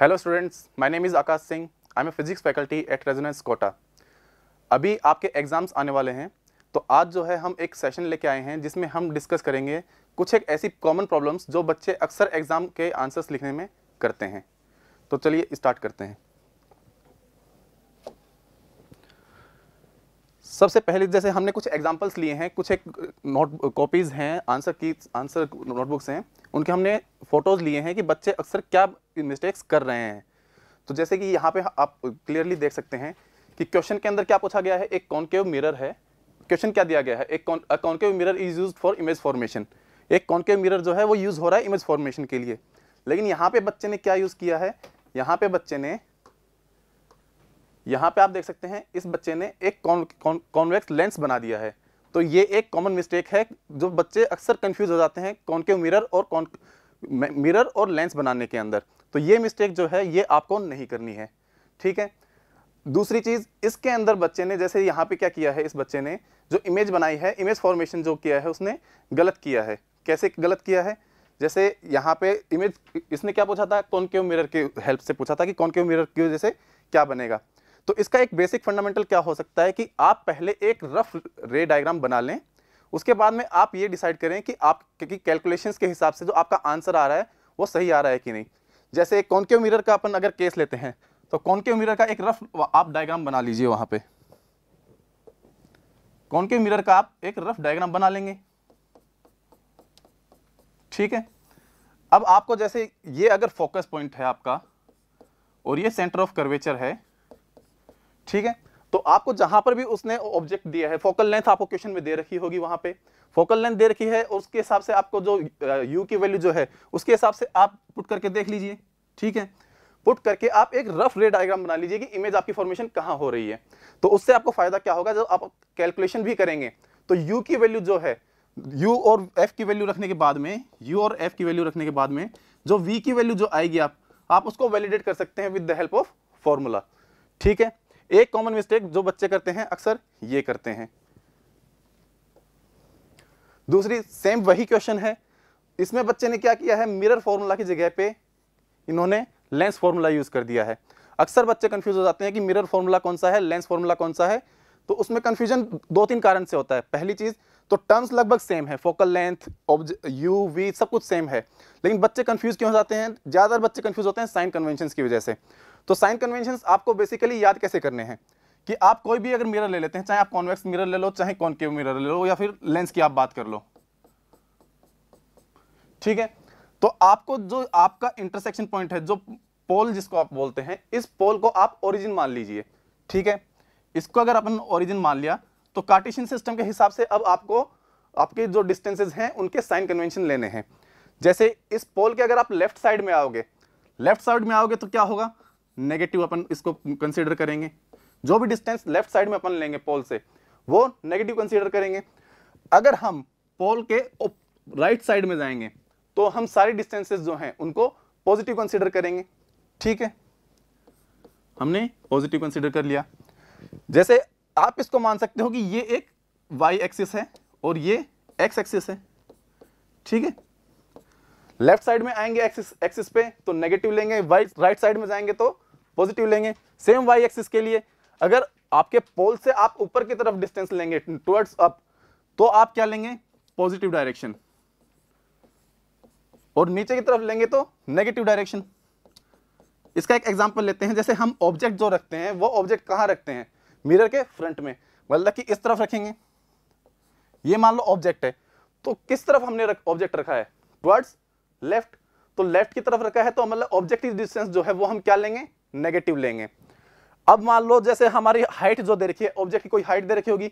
hello students my name is Aakash Singh I am a physics faculty at Resonance Kota अभी आपके exams आने वाले हैं तो आज जो है हम एक सेशन लेके आए हैं जिसमें हम डिस्कस करेंगे कुछ एक ऐसी कॉमन प्रॉब्लम्स जो बच्चे अक्सर एग्ज़ाम के आंसर्स लिखने में करते हैं तो चलिए स्टार्ट करते हैं सबसे पहले जैसे हमने कुछ एग्जांपल्स लिए हैं कुछ एक नोट कॉपीज़ हैं आंसर की आंसर नोटबुक्स हैं उनके हमने फ़ोटोज़ लिए हैं कि बच्चे अक्सर क्या मिस्टेक्स कर रहे हैं तो जैसे कि यहाँ पे आप क्लियरली देख सकते हैं कि क्वेश्चन के अंदर क्या पूछा गया है एक कॉन्केव मिरर है क्वेश्चन क्या दिया गया है एक concave mirror is use for image formation एक कॉन्केव मिरर जो है वो यूज़ हो रहा है इमेज फॉर्मेशन के लिए लेकिन यहाँ पे बच्चे ने क्या यूज़ किया है यहाँ पे बच्चे ने यहाँ पे आप देख सकते हैं इस बच्चे ने एक कॉन्वेक्स लेंस बना दिया है तो ये एक कॉमन मिस्टेक है जो बच्चे अक्सर कंफ्यूज हो जाते हैं कौन के मिरर और कौन मिरर और लेंस बनाने के अंदर तो ये मिस्टेक जो है ये आपको नहीं करनी है ठीक है दूसरी चीज़ इसके अंदर बच्चे ने जैसे यहाँ पे क्या किया है इस बच्चे ने जो इमेज बनाई है इमेज फॉर्मेशन जो किया है उसने गलत किया है कैसे गलत किया है जैसे यहाँ पे इमेज इसने क्या पूछा था कौन के मिरर के हेल्प से पूछा था कि कौन के मिरर की वजह से क्या बनेगा तो इसका एक बेसिक फंडामेंटल क्या हो सकता है कि आप पहले एक रफ रे डायग्राम बना लें उसके बाद में आप ये डिसाइड करें कि आप क्योंकि कैलकुलेशंस के हिसाब से जो आपका आंसर आ रहा है वो सही आ रहा है कि नहीं जैसे एक कॉन्केव मिरर का अपन अगर केस लेते हैं तो कॉन्केव मिरर का एक रफ आप डायग्राम बना लीजिए वहां पे के मिरर का आप एक रफ डायग्राम बना लेंगे ठीक है अब आपको जैसे ये अगर फोकस पॉइंट है आपका और ये सेंटर ऑफ कर्वेचर है ठीक है तो आपको जहां पर भी उसने ऑब्जेक्ट दिया है फोकल लेंथ आपको क्वेश्चन में दे रखी होगी वहां पे फोकल लेंथ दे रखी है और उसके हिसाब से आपको जो यू की वैल्यू जो है उसके हिसाब से आप पुट करके देख लीजिए ठीक है पुट करके आप एक रफ रे डायग्राम बना लीजिए कि इमेज आपकी फॉर्मेशन कहाँ हो रही है तो उससे आपको फायदा क्या होगा जब आप कैलकुलेशन भी करेंगे तो यू की वैल्यू जो है यू और एफ की वैल्यू रखने के बाद में यू और एफ की वैल्यू रखने के बाद में जो वी की वैल्यू जो आएगी आप आप उसको वैलिडेट कर सकते हैं with the help of formula ठीक है एक कॉमन मिस्टेक जो बच्चे करते हैं अक्सर ये करते हैं दूसरी सेम वही क्वेश्चन है इसमें बच्चे ने क्या किया है मिरर फॉर्मूला की जगह पे इन्होंने लेंस फॉर्मूला यूज कर दिया है अक्सर बच्चे कंफ्यूज हो जाते हैं कि मिरर फॉर्मूला कौन सा है लेंस फॉर्मूला कौन सा है तो उसमें कंफ्यूजन दो तीन कारण से होता है पहली चीज तो टर्म्स लगभग सेम है फोकल लेंथ यू वी सब कुछ सेम है लेकिन बच्चे कंफ्यूज क्यों हो जाते हैं ज़्यादातर बच्चे कंफ्यूज होते हैं साइन कन्वेंशन की वजह से तो साइन कन्वेंशन आपको बेसिकली याद कैसे करने हैं कि आप कोई भी अगर मिरर ले लेते हैं चाहे आप कॉन्वेक्स मिरर ले लो चाहे कॉन्केव मिरर ले लो या फिर लेंस की आप बात कर लो ठीक है तो आपको जो आपका इंटरसेक्शन पॉइंट है जो पोल जिसको आप बोलते हैं इस पोल को आप ओरिजिन मान लीजिए ठीक है इसको अगर अपन ओरिजिन मान लिया तो कार्टिशन सिस्टम के हिसाब से अब आपको आपके जो डिस्टेंसेज हैं उनके साइन कन्वेंशन लेने हैं जैसे इस पोल के अगर आप लेफ्ट साइड में आओगे लेफ्ट साइड में आओगे तो क्या होगा नेगेटिव अपन इसको कंसिडर करेंगे जो भी डिस्टेंस लेफ्ट साइड में अपन लेंगे पोल से वो नेगेटिव कंसिडर करेंगे अगर हम पोल के राइट साइड में जाएंगे तो हम सारे डिस्टेंसेस जो हैं उनको पॉजिटिव कंसिडर करेंगे ठीक है हमने पॉजिटिव कंसिडर कर लिया जैसे आप इसको मान सकते हो कि ये एक वाई एक्सिस है और ये एक्स एक्सिस है ठीक है लेफ्ट साइड में आएंगे एक्सिस एक्सिस पे तो नेगेटिव लेंगे वाई राइट साइड में जाएंगे तो पॉजिटिव लेंगे सेम वाई एक्सिस के लिए अगर आपके पोल से आप ऊपर की तरफ डिस्टेंस लेंगे टुवर्ड्स अप तो आप क्या लेंगे पॉजिटिव डायरेक्शन और नीचे की तरफ लेंगे तो नेगेटिव डायरेक्शन इसका एक एग्जांपल लेते हैं जैसे हम ऑब्जेक्ट जो रखते हैं वो ऑब्जेक्ट कहाँ रखते हैं मिरर के फ्रंट में मतलब कि इस तरफ रखेंगे ये मान लो ऑब्जेक्ट है तो किस तरफ हमने ऑब्जेक्ट रख, रखा है टुवर्ड्स लेफ्ट तो लेफ्ट की तरफ रखा है तो मतलब ऑब्जेक्टिव डिस्टेंस जो है वो हम क्या लेंगे नेगेटिव लेंगे अब मान लो जैसे हमारी हाइट जो दे रखी है ऑब्जेक्ट की कोई हाइट दे रखी होगी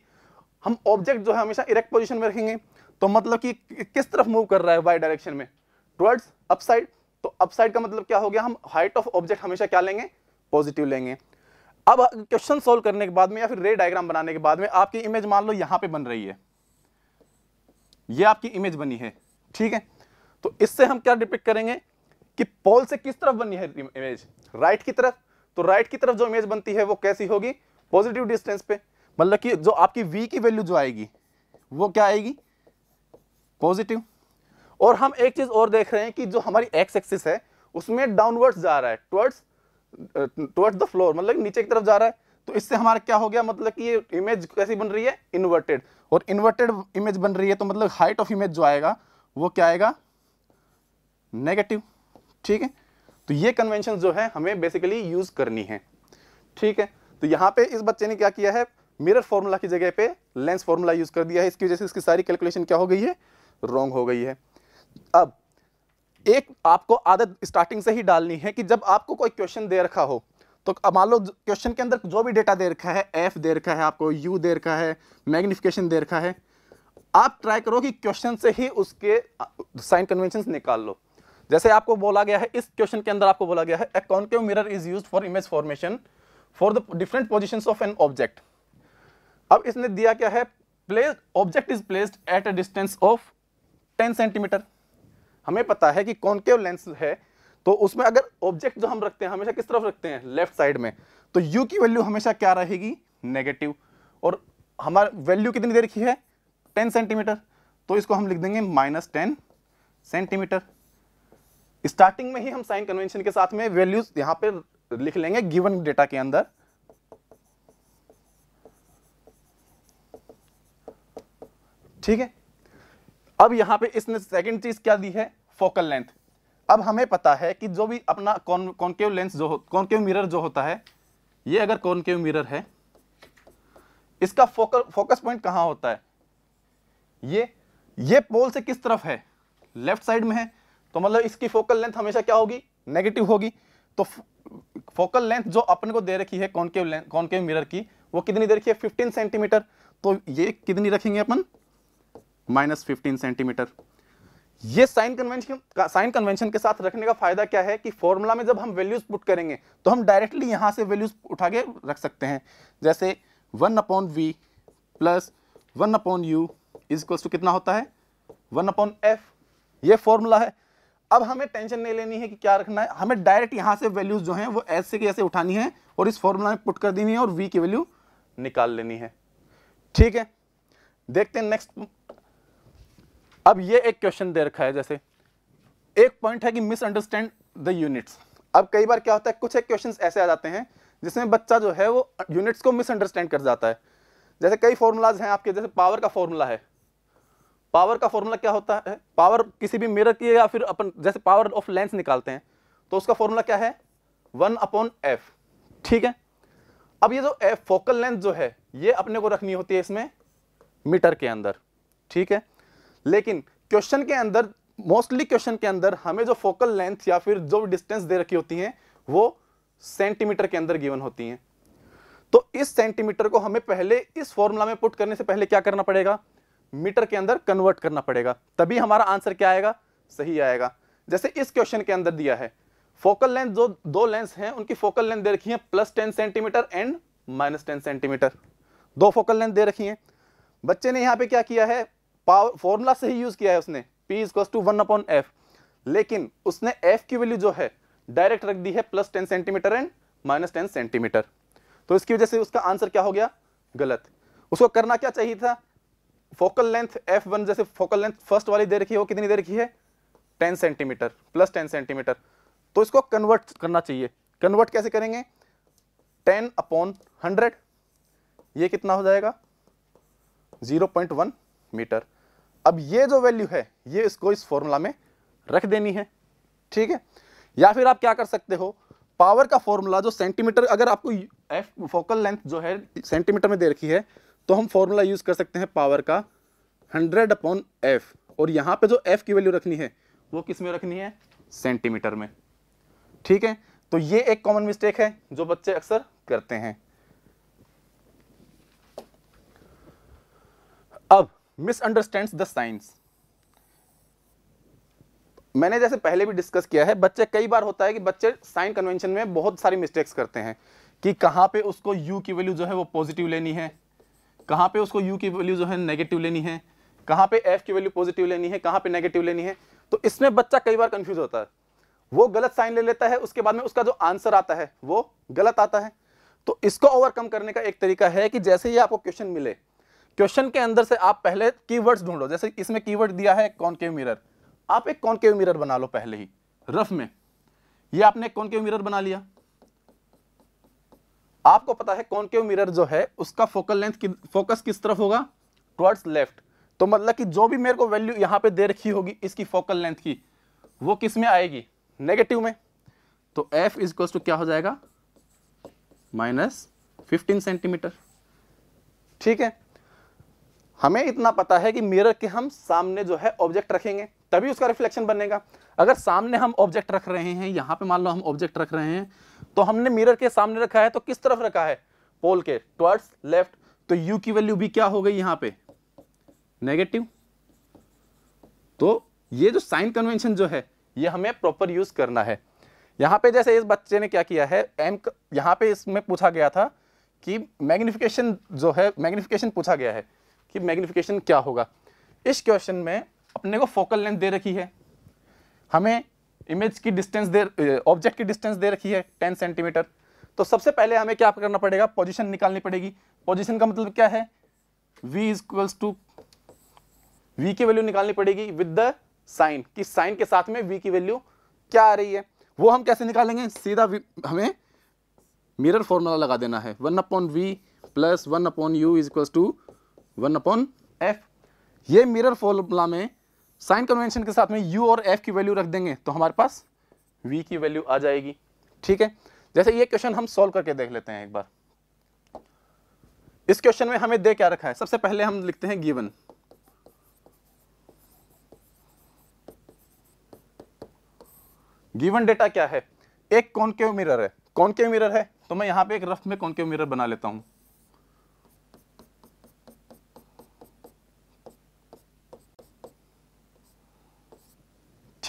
हम ऑब्जेक्ट जो है हमेशा इरेक्ट पोजिशन में रखेंगे तो मतलब कि किस तरफ मूव कर रहा है वाई डायरेक्शन में टूवर्ड्स अपसाइड तो अपसाइड का मतलब क्या हो गया हम हाइट ऑफ ऑब्जेक्ट हमेशा क्या लेंगे पॉजिटिव लेंगे अब क्वेश्चन सोल्व करने के बाद में या फिर रे डायग्राम बनाने के बाद में आपकी इमेज मान लो यहां पे बन रही है ये आपकी इमेज बनी है ठीक है तो इससे हम क्या डिपिक्ट करेंगे कि पोल से किस तरफ बनी है इमेज राइट की तरफ तो राइट की तरफ जो इमेज बनती है वो कैसी होगी पॉजिटिव डिस्टेंस पे मतलब कि जो आपकी वी की वैल्यू जो आएगी वो क्या आएगी पॉजिटिव और हम एक चीज़ और देख रहे हैं कि जो हमारी एक्स एक्सिस है उसमें डाउनवर्ड्स जा रहा है टुवर्ड्स टुवर्ड्स द फ्लोर मतलब नीचे की तरफ जा रहा है तो इससे हमारा क्या हो गया मतलब कि ये इमेज कैसी बन रही है इन्वर्टेड और इन्वर्टेड इमेज बन रही है तो मतलब हाइट ऑफ इमेज जो आएगा वो क्या आएगा नेगेटिव ठीक है तो ये कन्वेंशन जो है हमें बेसिकली यूज करनी है ठीक है तो यहाँ पे इस बच्चे ने क्या किया है मिरर फॉर्मूला की जगह पे लेंस फॉर्मूला यूज कर दिया है इसकी वजह से इसकी सारी कैलकुलेशन क्या हो गई है रॉन्ग हो गई है अब एक आपको आदत स्टार्टिंग से ही डालनी है कि जब आपको कोई क्वेश्चन दे रखा हो तो अब मान लो क्वेश्चन के अंदर जो भी डेटा दे रखा है एफ दे रखा है आपको यू दे रखा है मैग्निफिकेशन दे रखा है आप ट्राई करो कि क्वेश्चन से ही उसके साइन uh, कन्वेंशन निकाल लो जैसे आपको बोला गया है इस क्वेश्चन के अंदर आपको बोला गया है a concave mirror is use for image formation for the different position of an object अब इसने दिया क्या है place object is placed at a distance of ten centimetre हमें पता है कि कॉन्केव लेंस है तो उसमें अगर ऑब्जेक्ट जो हम रखते हैं हमेशा किस तरफ रखते हैं लेफ्ट साइड में तो यू की वैल्यू हमेशा क्या रहेगी नेगेटिव और हमारा वैल्यू कितनी दे रखी है टेन सेंटीमीटर तो इसको हम लिख देंगे माइनस टेन सेंटीमीटर स्टार्टिंग में ही हम साइन कन्वेंशन के साथ में वैल्यूज यहां पे लिख लेंगे गिवन डेटा के अंदर ठीक है अब यहां पे इसने सेकंड चीज क्या दी है फोकल लेंथ अब हमें पता है कि जो भी अपना कॉन्केव लेंस जो कॉन्केव मिरर जो होता है ये अगर कॉन्केव मिरर है इसका फोकल फोकस पॉइंट कहां होता है ये ये पोल से किस तरफ है लेफ्ट साइड में है तो मतलब इसकी फोकल लेंथ हमेशा क्या होगी नेगेटिव होगी तो फोकल लेंथ जो अपने को दे रखी है कॉनकेव लेंथ मिरर की वो कितनी दे रखी है फिफ्टीन सेंटीमीटर तो ये कितनी रखेंगे अपन माइनस फिफ्टीन सेंटीमीटर ये साइन कन्वेंशन साइन कन्वेंशन के साथ रखने का फायदा क्या है कि फॉर्मूला में जब हम वैल्यूज पुट करेंगे तो हम डायरेक्टली यहां से वैल्यूज उठा के रख सकते हैं जैसे one upon V plus one upon U is equals to कितना होता है वन अपॉन एफ ये फॉर्मूला है अब हमें टेंशन नहीं लेनी है कि क्या रखना है हमें डायरेक्ट यहां से वैल्यूज जो हैं वो ऐसे की ऐसे उठानी है और इस फॉर्मूला में पुट कर देनी है और वी की वैल्यू निकाल लेनी है ठीक है देखते हैं नेक्स्ट अब ये एक क्वेश्चन दे रखा है जैसे एक पॉइंट है कि मिस अंडरस्टैंड द यूनिट्स अब कई बार क्या होता है कुछ एक क्वेश्चन ऐसे आ जाते हैं जिसमें बच्चा जो है वो यूनिट्स को मिस अंडरस्टैंड कर जाता है जैसे कई फॉर्मूलाज हैं आपके जैसे पावर का फॉर्मूला है पावर का फॉर्मूला क्या होता है पावर किसी भी मिरर की या फिर अपन जैसे पावर ऑफ लेंस निकालते हैं तो उसका फॉर्मूला क्या है वन अपॉन एफ ठीक है अब ये जो एफ फोकल लेंथ जो है ये अपने को रखनी होती है इसमें मीटर के अंदर ठीक है लेकिन क्वेश्चन के अंदर मोस्टली क्वेश्चन के अंदर हमें जो फोकल लेंथ या फिर जो डिस्टेंस दे रखी होती है वो सेंटीमीटर के अंदर गिवन होती है तो इस सेंटीमीटर को हमें पहले इस फॉर्मूला में पुट करने से पहले क्या करना पड़ेगा मीटर के अंदर कन्वर्ट करना पड़ेगा तभी हमारा आंसर क्या आएगा सही आएगा जैसे इस क्वेश्चन के अंदर दिया है फोकल लेंथ जो दो लेंस हैं उनकी फोकल लेंथ दे रखी है plus ten centimetre and minus ten centimetre दो फोकल लेंथ दे रखी है बच्चे ने यहाँ पे क्या किया है पावर फॉर्मूला से ही यूज किया है उसने P is to one upon F लेकिन उसने F की वैल्यू जो है डायरेक्ट रख दी है plus ten centimetre and minus ten centimetre तो इसकी वजह से उसका आंसर क्या हो गया गलत उसको करना क्या चाहिए था फोकल लेंथ एफ वन जैसे फोकल लेंथ फर्स्ट वाली दे रखी है वो कितनी दे रखी है ten centimetre plus ten centimetre तो इसको कन्वर्ट करना चाहिए कन्वर्ट कैसे करेंगे टेन अपॉन हंड्रेड ये कितना हो जाएगा जीरो पॉइंट वन मीटर अब ये जो वैल्यू है ये इसको इस फॉर्मूला में रख देनी है ठीक है या फिर आप क्या कर सकते हो पावर का फॉर्मूला जो सेंटीमीटर अगर आपको एफ फोकल लेंथ जो है सेंटीमीटर में दे रखी है तो हम फॉर्मूला यूज़ कर सकते हैं पावर का हंड्रेड अपॉन एफ और यहां पे जो एफ की वैल्यू रखनी है वो किस में रखनी है सेंटीमीटर में ठीक है तो ये एक कॉमन मिस्टेक है जो बच्चे अक्सर करते हैं अब मिसअंडरस्टैंड द साइंस मैंने जैसे पहले भी डिस्कस किया है बच्चे कई बार होता है कि बच्चे साइन कन्वेंशन में बहुत सारी मिस्टेक्स करते हैं कि कहां पे उसको यू की वैल्यू जो है वो पॉजिटिव लेनी है कहाँ पे उसको यू की वैल्यू जो है नेगेटिव लेनी है कहाँ पे एफ की वैल्यू पॉजिटिव लेनी है कहाँ पे नेगेटिव लेनी है तो इसमें बच्चा कई बार कंफ्यूज होता है वो गलत साइन ले लेता है उसके बाद में उसका जो आंसर आता है वो गलत आता है तो इसको ओवरकम करने का एक तरीका है कि जैसे ही आपको क्वेश्चन मिले क्वेश्चन के अंदर से आप पहले कीवर्ड्स ढूंढो जैसे इसमें कीवर्ड दिया है कॉनकेव मिरर आप एक कॉनकेव मिरर बना लो पहले ही रफ में ये आपने कॉनकेव मिरर बना लिया आपको पता है कौन क्यों मिरर जो है उसका फोकल लेंथ कि, फोकस किस तरफ होगा टुवर्ड्स लेफ्ट तो मतलब कि जो भी मेरे को वैल्यू यहाँ पे दे रखी होगी इसकी फोकल लेंथ की वो किस में आएगी नेगेटिव में तो एफ इज टू क्या हो जाएगा माइनस फिफ्टीन सेंटीमीटर ठीक है हमें इतना पता है कि मिरर के हम सामने जो है ऑब्जेक्ट रखेंगे तभी उसका रिफ्लेक्शन बनेगा अगर सामने हम ऑब्जेक्ट रख रहे हैं यहाँ पे मान लो हम ऑब्जेक्ट रख रहे हैं तो हमने मिरर के सामने रखा है तो किस तरफ रखा है पोल के टर्ड्स लेफ्ट तो यू की वैल्यू भी क्या हो गई यहां पे नेगेटिव तो ये जो साइन कन्वेंशन जो है ये हमें प्रॉपर यूज करना है यहां पे जैसे इस बच्चे ने क्या किया है एम यहां पे इसमें पूछा गया था कि मैग्निफिकेशन जो है मैग्निफिकेशन पूछा गया है कि मैग्निफिकेशन क्या होगा इस क्वेश्चन में अपने को फोकल लेंथ दे रखी है हमें इमेज की डिस्टेंस दे ऑब्जेक्ट की डिस्टेंस दे रखी है टेन सेंटीमीटर तो सबसे पहले हमें क्या करना पड़ेगा पोजिशन निकालनी पड़ेगी पोजिशन का मतलब क्या है v इक्वल्स टू v की वैल्यू निकालनी पड़ेगी विद द साइन कि साइन के साथ में v की वैल्यू क्या आ रही है वो हम कैसे निकालेंगे सीधा हमें मिरर फॉर्मूला लगा देना है one upon V plus one upon U is equals to one upon F ये मिरर फॉर्मूला में साइन कन्वेंशन के साथ में यू और एफ की वैल्यू रख देंगे तो हमारे पास वी की वैल्यू आ जाएगी ठीक है जैसे ये क्वेश्चन हम सोल्व करके देख लेते हैं एक बार इस क्वेश्चन में हमें दे क्या रखा है सबसे पहले हम लिखते हैं गिवन गिवन डेटा क्या है एक कौन के मिरर है कौन के मिरर है तो मैं यहां पे एक रफ में कौन के मिरर बना लेता हूं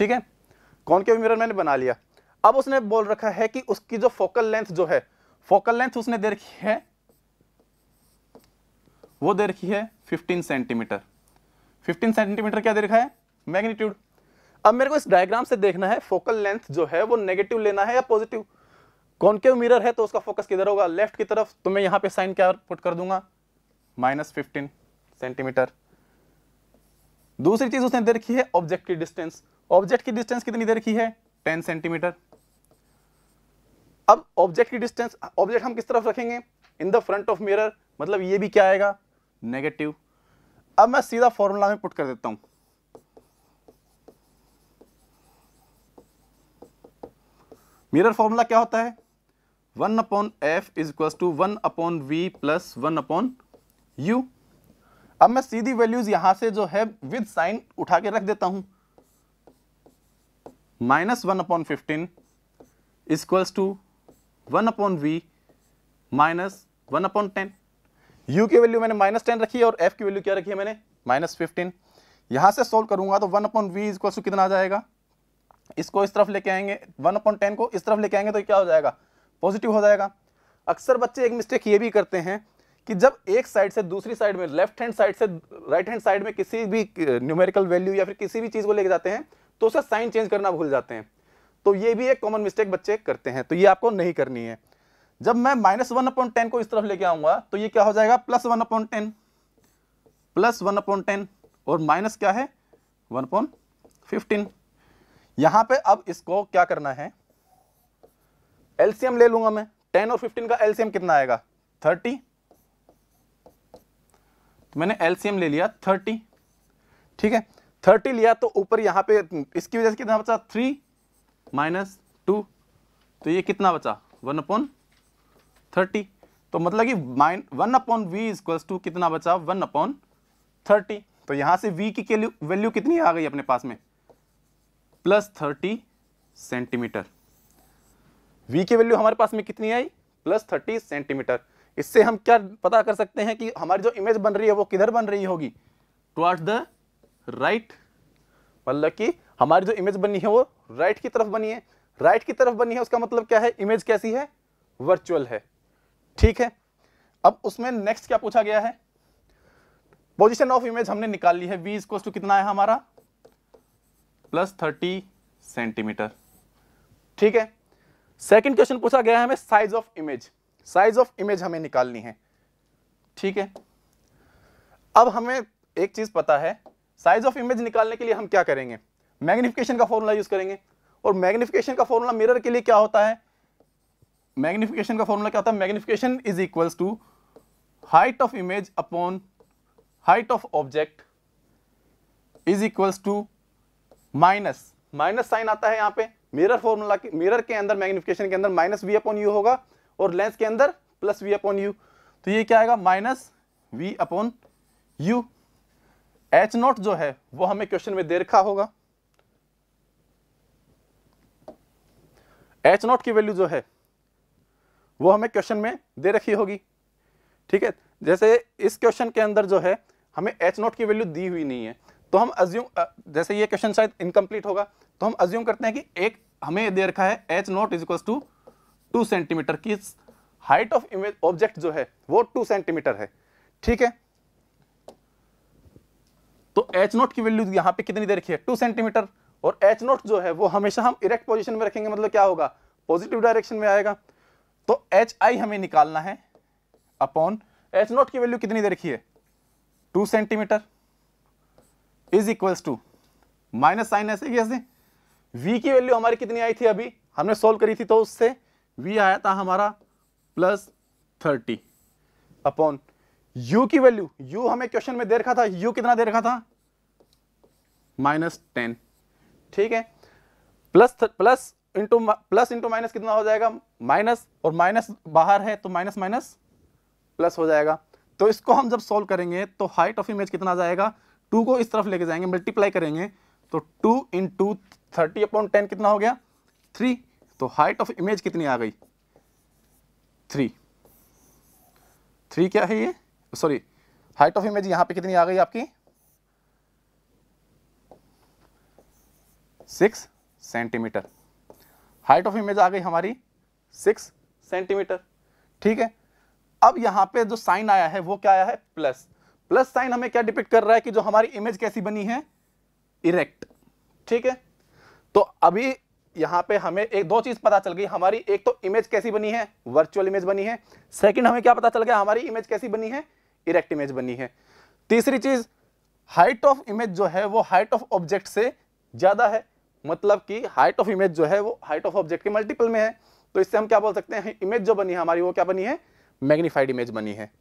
ठीक है कॉनकेव मिरर मैंने बना लिया अब उसने बोल रखा है कि उसकी जो फोकल लेंथ जो है फोकल लेंथ उसने दे रखी है वो दे रखी है 15 सेंटीमीटर 15 सेंटीमीटर क्या दे रखा है मैग्नीट्यूड अब मेरे को इस डायग्राम से देखना है फोकल लेंथ जो है वो नेगेटिव लेना है या पॉजिटिव कॉनकेव मिरर है तो उसका फोकस किधर होगा लेफ्ट की तरफ तो मैं यहां पे साइन क्या पुट कर दूंगा माइनस फिफ्टीन सेंटीमीटर दूसरी चीज उसने दे रखी है ऑब्जेक्ट की डिस्टेंस ऑब्जेक्ट की डिस्टेंस कितनी दे रखी है टेन सेंटीमीटर अब ऑब्जेक्ट की डिस्टेंस ऑब्जेक्ट हम किस तरफ रखेंगे in the front of mirror मतलब ये भी क्या आएगा नेगेटिव अब मैं सीधा फॉर्मूला में पुट कर देता हूं मिरर फॉर्मूला क्या होता है one upon F is equal to one upon V plus one upon U अब मैं सीधी वैल्यूज यहां से जो है विद साइन उठा के रख देता हूं minus one upon fifteen equals to one upon V minus one upon ten U की वैल्यू मैंने माइनस टेन रखी है और एफ की वैल्यू क्या रखी है मैंने माइनस फिफ्टीन यहां से सोल्व करूंगा तो one upon V equals to कितना आ जाएगा इसको इस तरफ लेके आएंगे वन अपॉन टेन को इस तरफ लेके आएंगे तो क्या हो जाएगा पॉजिटिव हो जाएगा अक्सर बच्चे एक मिस्टेक ये भी करते हैं कि जब एक साइड से दूसरी साइड में लेफ्ट हैंड साइड से राइट हैंड साइड में किसी भी न्यूमेरिकल वैल्यू या फिर किसी भी चीज़ को लेके जाते हैं तो उसे साइन चेंज करना भूल जाते हैं तो ये भी एक कॉमन मिस्टेक बच्चे करते हैं तो ये आपको नहीं करनी है जब मैं माइनस वन अपॉइंट टेन को इस तरफ लेके आऊंगा तो ये क्या हो जाएगा plus one upon ten plus one upon ten और माइनस क्या है वन अपॉइंट फिफ्टीन यहां पे अब इसको क्या करना है एलसीएम ले लूंगा मैं टेन और फिफ्टीन का एलसीएम कितना आएगा थर्टी तो मैंने एलसीएम ले लिया थर्टी ठीक है थर्टी लिया तो ऊपर यहाँ पे इसकी वजह से कितना बचा थ्री माइनस टू तो ये कितना बचा वन अपॉन थर्टी तो मतलब कि minus one upon V is equals to कितना बचा वन अपॉन थर्टी तो यहां से वी की वैल्यू कितनी आ गई अपने पास में प्लस थर्टी सेंटीमीटर वी की वैल्यू हमारे पास में कितनी आई प्लस थर्टी सेंटीमीटर इससे हम क्या पता कर सकते हैं कि हमारी जो इमेज बन रही है वो किधर बन रही होगी टुवार्ड्स द राइट मतलब कि हमारी जो इमेज बनी है वो राइट की तरफ बनी है राइट की तरफ बनी है उसका मतलब क्या है इमेज कैसी है वर्चुअल है ठीक है अब उसमें नेक्स्ट क्या पूछा गया है पोजिशन ऑफ इमेज हमने निकाल ली है वी इज टू कितना है हमारा प्लस थर्टी सेंटीमीटर ठीक है सेकंड क्वेश्चन पूछा गया है हमें size of image size of image हमें निकालनी है ठीक है अब हमें एक चीज पता है साइज ऑफ इमेज निकालने के लिए हम क्या करेंगे मैग्निफिकेशन का फॉर्मूला यूज करेंगे और मैग्निफिकेशन का फॉर्मूला मिरर के लिए क्या होता है मैग्निफिकेशन का फॉर्मूला क्या होता है magnification is equals to height of image upon height of object is equals to minus minus sign आता है यहां पे मिरर फॉर्मूला मिरर के अंदर मैग्निफिकेशन के अंदर माइनस वी अपॉन यू होगा और लेंस के अंदर प्लस वी अपॉन यू तो ये क्या आएगा minus V upon U H naught जो है वो हमें क्वेश्चन में दे रखा होगा एच नॉट की वैल्यू जो है वो हमें क्वेश्चन में दे रखी होगी ठीक है जैसे इस क्वेश्चन के अंदर जो है हमें एच नॉट की वैल्यू दी हुई नहीं है तो हम अज्यूम जैसे ये क्वेश्चन शायद इनकम्प्लीट होगा तो हम अज्यूम करते हैं कि एक हमें दे रखा है H naught is equal to two centimetre की हाइट ऑफ इमेज ऑब्जेक्ट जो है वो टू सेंटीमीटर है ठीक है तो एच नोट की वैल्यू यहां पे कितनी दे रखी है टू सेंटीमीटर और एच नोट जो है वो हमेशा हम इरेक्ट पोजिशन में रखेंगे मतलब क्या होगा पॉजिटिव डायरेक्शन में आएगा तो एच आई हमें निकालना है अपॉन एच नोट की वैल्यू कितनी दे रखी है two centimetre is equal to minus sign ऐसे वी की वैल्यू हमारी कितनी आई थी अभी हमने सोल्व करी थी तो उससे वी आया था हमारा प्लस थर्टी अपॉन यू की वैल्यू यू हमें क्वेश्चन में दे रखा था यू कितना दे रखा था माइनस टेन ठीक है plus plus into plus into minus कितना हो जाएगा माइनस और माइनस बाहर है तो माइनस माइनस प्लस हो जाएगा तो इसको हम जब सोल्व करेंगे तो हाइट ऑफ इमेज कितना जाएगा टू को इस तरफ लेके जाएंगे मल्टीप्लाई करेंगे तो two into thirty upon ten कितना हो गया थ्री तो हाइट ऑफ इमेज कितनी आ गई थ्री थ्री क्या है ये सॉरी हाइट ऑफ इमेज यहां पे कितनी आ गई आपकी six centimetre height of image आ गई हमारी सिक्स सेंटीमीटर ठीक है अब यहां पे जो साइन आया है वो क्या आया है प्लस प्लस साइन हमें क्या डिपेक्ट कर रहा है कि जो हमारी इमेज कैसी बनी है इरेक्ट ठीक है तो अभी यहाँ पे हमें एक दो चीज़ पता चल गई हमारी एक तो इमेज कैसी बनी है वर्चुअल इमेज बनी है सेकंड हमें क्या पता चल गया हमारी इमेज कैसी बनी है इरेक्ट इमेज बनी है तीसरी चीज़ हाइट ऑफ इमेज जो है वो हाइट ऑफ ऑब्जेक्ट से ज़्यादा है मतलब कि हाइट ऑफ इमेज जो है वो हाइट ऑफ ऑब्जेक्ट के मल्टीपल में है तो इससे हम क्या बोल सकते हैं इमेज जो बनी है हमारी वो क्या बनी है मैग्निफाइड इमेज बनी है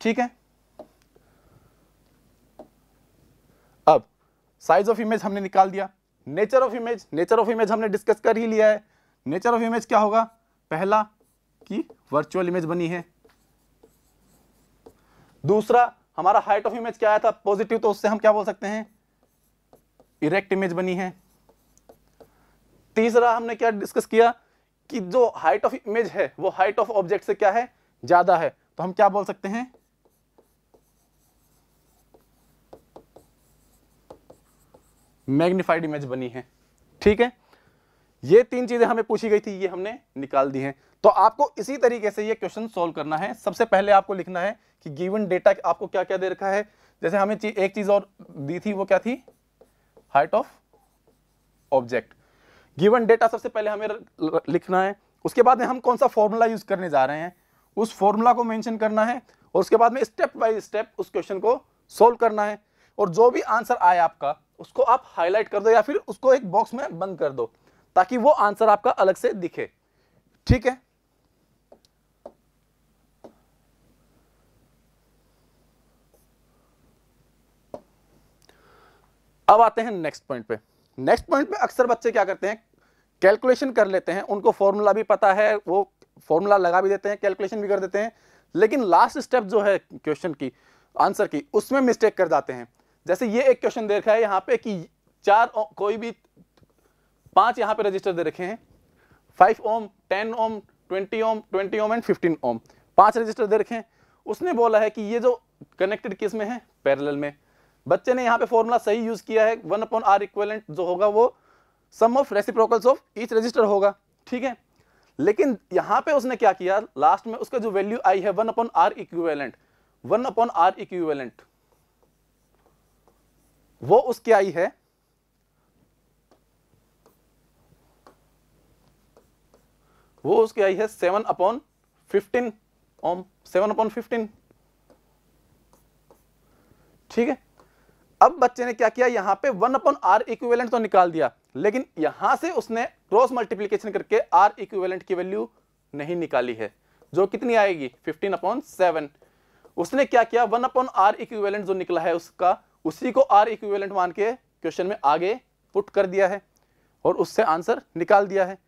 ठीक है अब साइज ऑफ इमेज हमने निकाल दिया nature of image nature of image हमने डिस्कस कर ही लिया है नेचर ऑफ इमेज क्या होगा पहला कि वर्चुअल इमेज बनी है दूसरा हमारा हाइट ऑफ इमेज क्या आया था पॉजिटिव तो उससे हम क्या बोल सकते हैं इरेक्ट इमेज बनी है तीसरा हमने क्या डिस्कस किया कि जो हाइट ऑफ इमेज है वो हाइट ऑफ ऑब्जेक्ट से क्या है ज्यादा है तो हम क्या बोल सकते हैं मैग्निफाइड इमेज बनी है ठीक है ये तीन चीजें हमें पूछी गई थी ये हमने निकाल दी हैं तो आपको इसी तरीके से ये क्वेश्चन सोल्व करना है सबसे पहले आपको लिखना है कि गिवन डेटा आपको क्या क्या दे रखा है जैसे हमें एक चीज और दी थी वो क्या थी height of object given data सबसे पहले हमें लिखना है उसके बाद में हम कौन सा फॉर्मूला यूज करने जा रहे हैं उस फॉर्मूला को मेंशन करना है और उसके बाद में स्टेप बाय स्टेप उस क्वेश्चन को सोल्व करना है और जो भी आंसर आए आपका उसको आप हाईलाइट कर दो या फिर उसको एक बॉक्स में बंद कर दो ताकि वो आंसर आपका अलग से दिखे ठीक है अब आते हैं नेक्स्ट पॉइंट पे नेक्स्ट पॉइंट पे अक्सर बच्चे क्या करते हैं कैलकुलेशन कर लेते हैं उनको फॉर्मूला भी पता है वो फॉर्मूला लगा भी देते हैं कैलकुलेशन भी कर देते हैं लेकिन लास्ट स्टेप जो है क्वेश्चन की आंसर की उसमें मिस्टेक कर जाते हैं जैसे ये एक क्वेश्चन दे रखा है यहाँ पे कि चार कोई भी पांच यहाँ पे रजिस्टर दे रखे हैं five ohm ten ohm twenty ohm twenty ohm and fifteen ohm पांच रजिस्टर दे रखे हैं उसने बोला है कि ये जो कनेक्टेड किस में है पैरेलल में बच्चे ने यहाँ पे फॉर्मूला सही यूज किया है वन अपॉन आर इक्वेलेंट जो होगा वो sum of reciprocals of each register होगा ठीक है लेकिन यहाँ पे उसने क्या किया लास्ट में उसका जो वैल्यू आई है one upon R equivalent one upon R equivalent वो उसकी आई है वो उसकी आई है seven upon fifteen ohm seven upon fifteen ठीक है अब बच्चे ने क्या किया यहां पे वन अपॉन आर इक्विवेलेंट तो निकाल दिया लेकिन यहां से उसने क्रॉस मल्टीप्लीकेशन करके आर इक्विवेलेंट की वैल्यू नहीं निकाली है जो कितनी आएगी फिफ्टीन अपॉन सेवन उसने क्या किया वन अपॉन आर इक्विवेलेंट जो निकला है उसका उसी को आर इक्विवेलेंट मान के क्वेश्चन में आगे पुट कर दिया है और उससे आंसर निकाल दिया है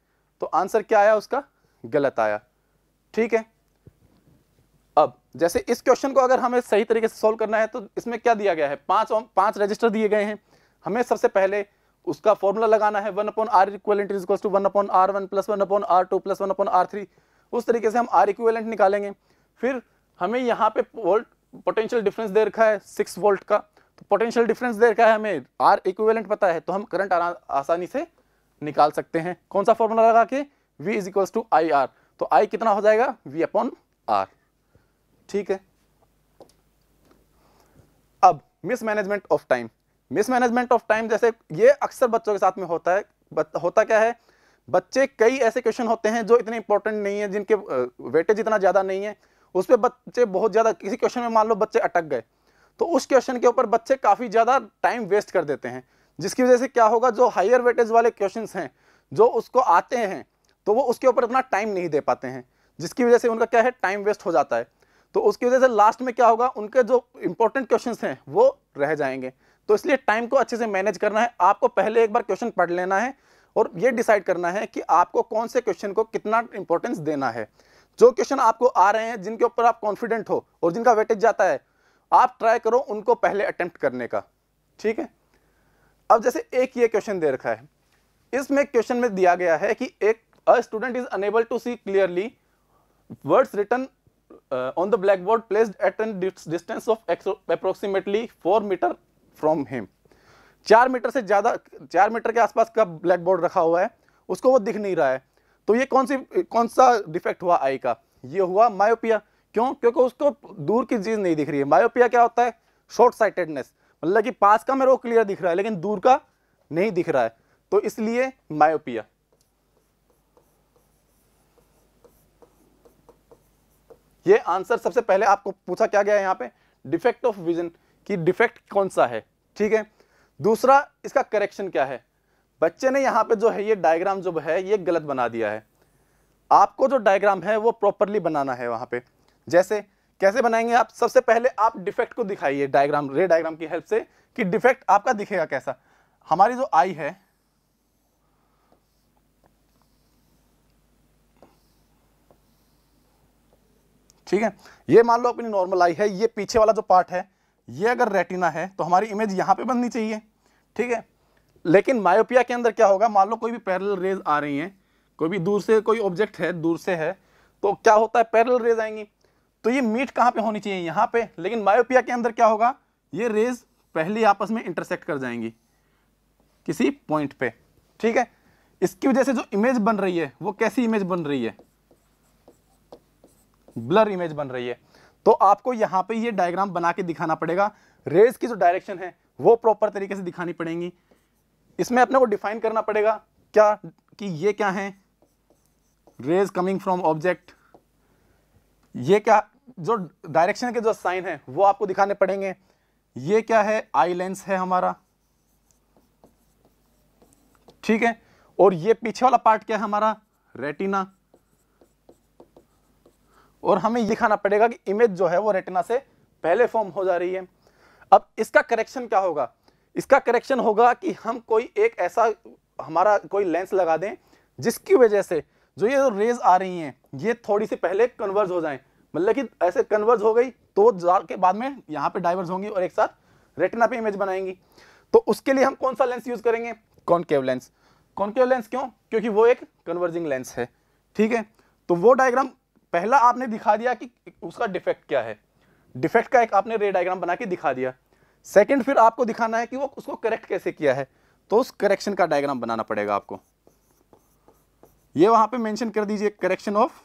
तो आंसर क्या आया उसका गलत आया ठीक है अब जैसे इस क्वेश्चन को अगर हमें सही तरीके से सोल्व करना है तो इसमें क्या दिया गया है पांच पांच रजिस्टर दिए गए हैं हमें सबसे पहले उसका फॉर्मूला लगाना है one upon R equivalent is to one upon R one plus one upon R two plus one upon R three उस तरीके से हम आर इक्वेलेंट निकालेंगे फिर हमें यहाँ पे वोल्ट पोटेंशियल डिफरेंस दे रखा है सिक्स वोल्ट का तो पोटेंशियल डिफरेंस दे रखा है हमें आर इक्विवेलेंट पता है तो हम करंट आसानी से निकाल सकते हैं कौन सा फॉर्मूला लगा के V is equals to I R तो I कितना हो जाएगा V अपॉन आर ठीक है अब mismanagement of time mismanagement of time जैसे ये अक्सर बच्चों के साथ में होता है होता क्या है बच्चे कई ऐसे क्वेश्चन होते हैं जो इतने इंपॉर्टेंट नहीं है जिनके वेटेज इतना ज़्यादा नहीं है उस पर बच्चे बहुत ज़्यादा किसी क्वेश्चन में मान लो बच्चे अटक गए तो उस क्वेश्चन के ऊपर बच्चे काफ़ी ज़्यादा टाइम वेस्ट कर देते हैं जिसकी वजह से क्या होगा जो हायर वेटेज वाले क्वेश्चन हैं जो उसको आते हैं तो वो उसके ऊपर इतना टाइम नहीं दे पाते हैं जिसकी वजह से उनका क्या है टाइम वेस्ट हो जाता है तो उसकी वजह से लास्ट में क्या होगा उनके जो इंपॉर्टेंट क्वेश्चन हैं वो रह जाएंगे तो इसलिए टाइम को अच्छे से मैनेज करना है आपको पहले एक बार क्वेश्चन पढ़ लेना है और ये डिसाइड करना है कि आपको कौन से क्वेश्चन को कितना इंपॉर्टेंस देना है जो क्वेश्चन आपको आ रहे हैं जिनके ऊपर आप कॉन्फिडेंट हो और जिनका वेटेज जाता है आप ट्राई करो उनको पहले अटेम्प्ट करने का ठीक है अब जैसे एक ये क्वेश्चन दे रखा है इसमें क्वेश्चन में दिया गया है कि एक a student is unable to see clearly words written on the black board placed at an distance of approximately four metre from him चार मीटर से ज़्यादा चार मीटर के आसपास का ब्लैक बोर्ड रखा हुआ है उसको वो दिख नहीं रहा है तो ये कौन सी कौन सा डिफेक्ट हुआ आई का ये हुआ मायोपिया क्यों क्योंकि उसको दूर की चीज़ नहीं दिख रही है मायोपिया क्या होता है शॉर्ट साइटेडनेस मतलब कि पास का मेरे को क्लियर दिख रहा है लेकिन दूर का नहीं दिख रहा है तो इसलिए मायोपिया ये आंसर सबसे पहले आपको पूछा क्या गया है यहां पे डिफेक्ट ऑफ विजन कि डिफेक्ट कौन सा है ठीक है दूसरा इसका करेक्शन क्या है बच्चे ने यहां पे जो है ये डायग्राम जो है ये गलत बना दिया है आपको जो डायग्राम है वो प्रॉपरली बनाना है वहां पे जैसे कैसे बनाएंगे आप सबसे पहले आप डिफेक्ट को दिखाइए डायग्राम रे डायग्राम की हेल्प से कि डिफेक्ट आपका दिखेगा कैसा हमारी जो आई है ठीक है ये मान लो अपनी नॉर्मल आई है ये पीछे वाला जो पार्ट है ये अगर रेटिना है तो हमारी इमेज यहां पे बननी चाहिए ठीक है लेकिन मायोपिया के अंदर क्या होगा मान लो कोई भी पैरल रेज आ रही है कोई भी दूर से कोई ऑब्जेक्ट है दूर से है तो क्या होता है पैरल रेज आएंगी तो ये मीट कहाँ पे होनी चाहिए यहाँ पे लेकिन मायोपिया के अंदर क्या होगा ये रेज पहली आपस में इंटरसेक्ट कर जाएंगी किसी पॉइंट पे ठीक है इसकी वजह से जो इमेज बन रही है वो कैसी इमेज बन रही है ब्लर इमेज बन रही है तो आपको यहाँ पे ये डायग्राम बना के दिखाना पड़ेगा रेज की जो डायरेक्शन है वो प्रॉपर तरीके से दिखानी पड़ेगी इसमें अपने को डिफाइन करना पड़ेगा क्या कि ये क्या है रेज कमिंग फ्रॉम ऑब्जेक्ट ये क्या जो डायरेक्शन के जो साइन है वो आपको दिखाने पड़ेंगे ये क्या है आई लेंस है हमारा ठीक है और ये पीछे वाला पार्ट क्या है हमारा रेटिना और हमें ये खाना पड़ेगा कि इमेज जो है वो रेटिना से पहले फॉर्म हो जा रही है अब इसका करेक्शन क्या होगा इसका करेक्शन होगा कि हम कोई एक ऐसा हमारा कोई लेंस लगा दें जिसकी वजह से जो ये रेज आ रही हैं ये थोड़ी सी पहले कन्वर्ज हो जाएं मतलब कि ऐसे कन्वर्ज हो गई तो के बाद में यहाँ पे डाइवर्स होंगी और एक साथ रेटिना पे इमेज बनाएंगी तो उसके लिए हम कौन सा लेंस यूज करेंगे कॉनकेव लेंस कॉनकेव लेंस क्यों क्योंकि वो एक कन्वर्जिंग लेंस है ठीक है तो वो डायग्राम पहला आपने दिखा दिया कि उसका डिफेक्ट क्या है डिफेक्ट का एक आपने रे डायग्राम बना के दिखा दिया सेकेंड फिर आपको दिखाना है कि वो उसको करेक्ट कैसे किया है तो उस करेक्शन का डायग्राम बनाना पड़ेगा आपको ये वहां पे मेंशन कर दीजिए करेक्शन ऑफ